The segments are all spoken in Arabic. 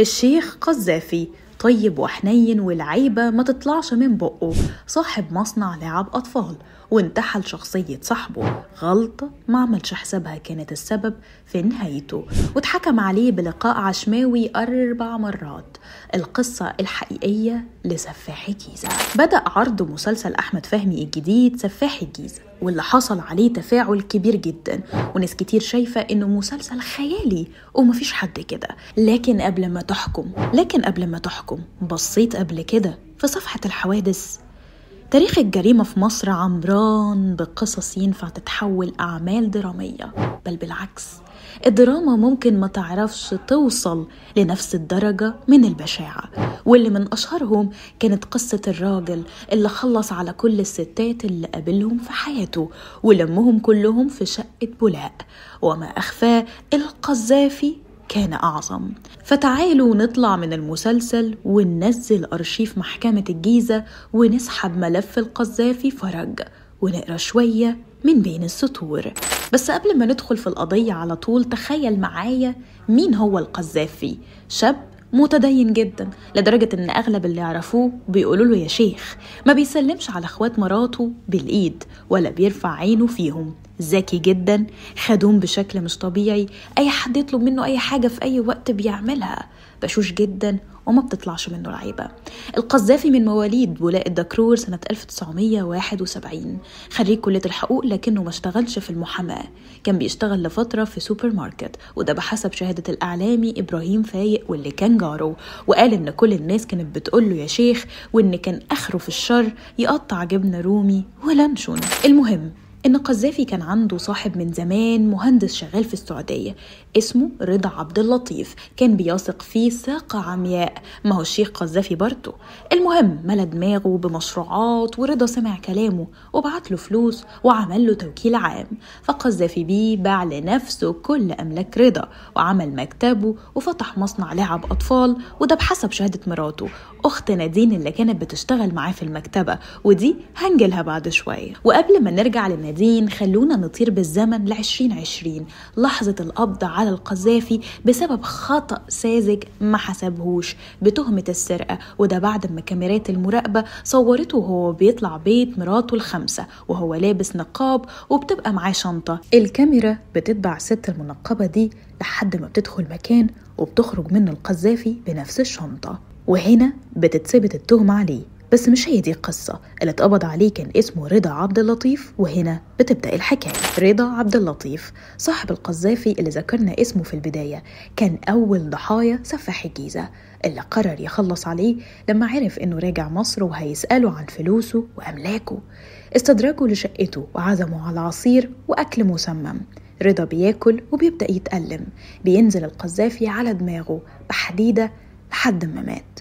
الشيخ قذافي طيب وحنين والعيبة ما تطلعش من بقه صاحب مصنع لعب أطفال وانتحل شخصية صاحبه غلطة ما عملش حسابها كانت السبب في نهايته واتحكم عليه بلقاء عشماوي أربع مرات القصة الحقيقية لسفاح الجيزة بدأ عرض مسلسل أحمد فهمي الجديد سفاح الجيزة واللي حصل عليه تفاعل كبير جدا وناس كتير شايفة إنه مسلسل خيالي ومفيش حد كده لكن قبل ما تحكم لكن قبل ما تحكم بصيت قبل كده في صفحة الحوادث تاريخ الجريمة في مصر عمران بقصص ينفع تتحول أعمال درامية بل بالعكس الدراما ممكن ما تعرفش توصل لنفس الدرجة من البشاعة واللي من أشهرهم كانت قصة الراجل اللي خلص على كل الستات اللي قابلهم في حياته ولمهم كلهم في شقة بولاء وما أخفاه القذافي كان أعظم فتعالوا نطلع من المسلسل وننزل أرشيف محكمة الجيزة ونسحب ملف القذافي فرج ونقرا شوية من بين السطور بس قبل ما ندخل في القضية على طول تخيل معايا مين هو القذافي شاب متدين جدا لدرجة إن أغلب اللي يعرفوه بيقولوا له يا شيخ ما بيسلمش على إخوات مراته بالإيد ولا بيرفع عينه فيهم ذكي جدا خدوم بشكل مش طبيعي اي حد يطلب منه اي حاجه في اي وقت بيعملها بشوش جدا وما بتطلعش منه العيبة القذافي من مواليد ولاء الدكرور سنة 1971 خريج كلية الحقوق لكنه ما اشتغلش في المحاماة كان بيشتغل لفترة في سوبر ماركت وده بحسب شهادة الإعلامي إبراهيم فايق واللي كان جاره وقال إن كل الناس كانت بتقول له يا شيخ وإن كان آخره في الشر يقطع جبنة رومي ولانشون المهم إن قذافي كان عنده صاحب من زمان مهندس شغال في السعودية اسمه رضا عبد اللطيف كان بيثق فيه ثقة عمياء ما هو الشيخ قذافي برضه المهم ملى دماغه بمشروعات ورضا سمع كلامه وبعت له فلوس وعمل له توكيل عام فقذافي بيه باع لنفسه كل أملاك رضا وعمل مكتبه وفتح مصنع لعب أطفال وده بحسب شهادة مراته أخت نادين اللي كانت بتشتغل معاه في المكتبة ودي هنجلها بعد شوية وقبل ما نرجع لنادين مشاهدين خلونا نطير بالزمن لعشرين 2020 لحظة القبض على القذافي بسبب خطأ ساذج ما حسبهوش بتهمة السرقة وده بعد ما كاميرات المراقبة صورته وهو بيطلع بيت مراته الخمسة وهو لابس نقاب وبتبقى معاه شنطة الكاميرا بتتبع الست المنقبة دي لحد ما بتدخل مكان وبتخرج منه القذافي بنفس الشنطة وهنا بتتثبت التهمة عليه بس مش هي دي القصة اللي اتقبض عليه كان اسمه رضا عبد اللطيف وهنا بتبدأ الحكاية رضا عبد اللطيف صاحب القذافي اللي ذكرنا اسمه في البداية كان أول ضحايا سفاح الجيزة اللي قرر يخلص عليه لما عرف إنه راجع مصر وهيسأله عن فلوسه وأملاكه استدرجه لشقته وعزمه على عصير وأكل مسمم رضا بياكل وبيبدأ يتألم بينزل القذافي على دماغه بحديدة لحد ما مات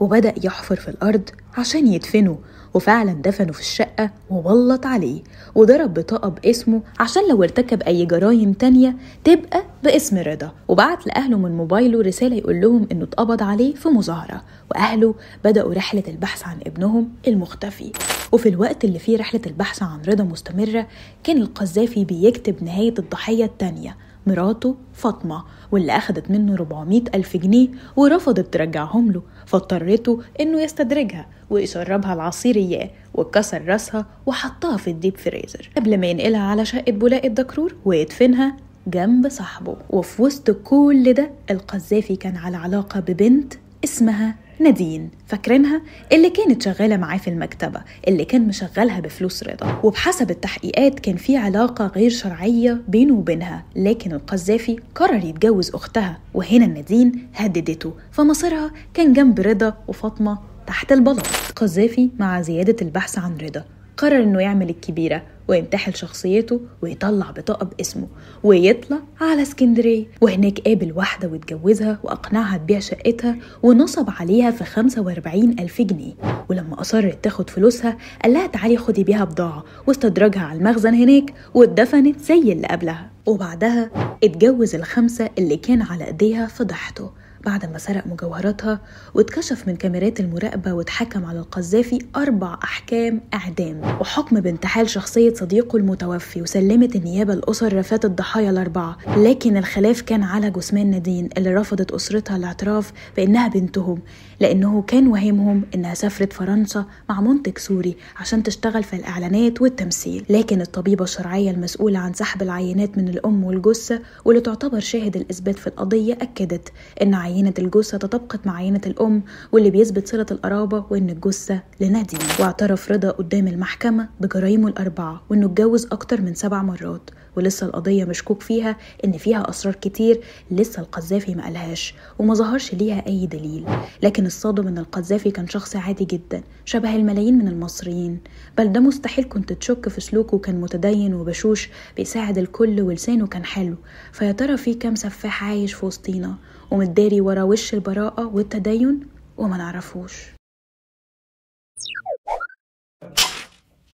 وبدأ يحفر في الأرض عشان يدفنه وفعلا دفنه في الشقة وبلط عليه وضرب بطاقة باسمه عشان لو ارتكب أي جرايم تانية تبقى باسم رضا وبعت لأهله من موبايله رسالة يقول لهم إنه اتقبض عليه في مظاهرة وأهله بدأوا رحلة البحث عن ابنهم المختفي وفي الوقت اللي فيه رحلة البحث عن رضا مستمرة كان القذافي بيكتب نهاية الضحية التانية مراته فاطمة واللي أخدت منه 400 ألف جنيه ورفضت ترجعهم له فاضطرته إنه يستدرجها ويشربها العصير إياه وكسر راسها وحطها في الديب فريزر قبل ما ينقلها على شقة بولاء الدكرور ويدفنها جنب صاحبه وفي وسط كل ده القذافي كان على علاقة ببنت اسمها نادين فاكرينها اللي كانت شغالة معاه في المكتبة اللي كان مشغلها بفلوس رضا وبحسب التحقيقات كان في علاقة غير شرعية بينه وبينها لكن القذافي قرر يتجوز أختها وهنا نادين هددته فمصيرها كان جنب رضا وفاطمة تحت البلاط قذافي مع زيادة البحث عن رضا قرر انه يعمل الكبيرة وينتحل شخصيته ويطلع بطاقة باسمه ويطلع على اسكندرية وهناك قابل واحدة واتجوزها وأقنعها تبيع شقتها ونصب عليها في 45 ألف جنيه ولما أصرت تاخد فلوسها قال لها تعالي خدي بيها بضاعة واستدرجها على المخزن هناك واتدفنت زي اللي قبلها وبعدها اتجوز الخمسة اللي كان على ايديها فضحته بعد ما سرق مجوهراتها واتكشف من كاميرات المراقبة واتحكم على القذافي أربع أحكام إعدام وحكم بانتحال شخصية صديقه المتوفي وسلمت النيابة الأسر رفات الضحايا الأربعة لكن الخلاف كان على جثمان نادين اللي رفضت أسرتها الاعتراف بأنها بنتهم لأنه كان وهمهم إنها سافرت فرنسا مع منتج سوري عشان تشتغل في الإعلانات والتمثيل لكن الطبيبة الشرعية المسؤولة عن سحب العينات من الأم والجثة واللي تعتبر شاهد الإثبات في القضية أكدت إن عينات عينة الجثة تطابقت مع عينة الأم واللي بيثبت صلة القرابة وإن الجثة لنادين واعترف رضا قدام المحكمة بجرايمه الأربعة وإنه اتجوز أكتر من سبع مرات ولسه القضية مشكوك فيها إن فيها أسرار كتير لسه القذافي ما قالهاش وما ظهرش ليها أي دليل لكن الصادم إن القذافي كان شخص عادي جدا شبه الملايين من المصريين بل ده مستحيل كنت تشك في سلوكه كان متدين وبشوش بيساعد الكل ولسانه كان حلو فيا ترى في كام سفاح عايش في وسطينا ومتداري ورا وش البراءة والتدين وما نعرفوش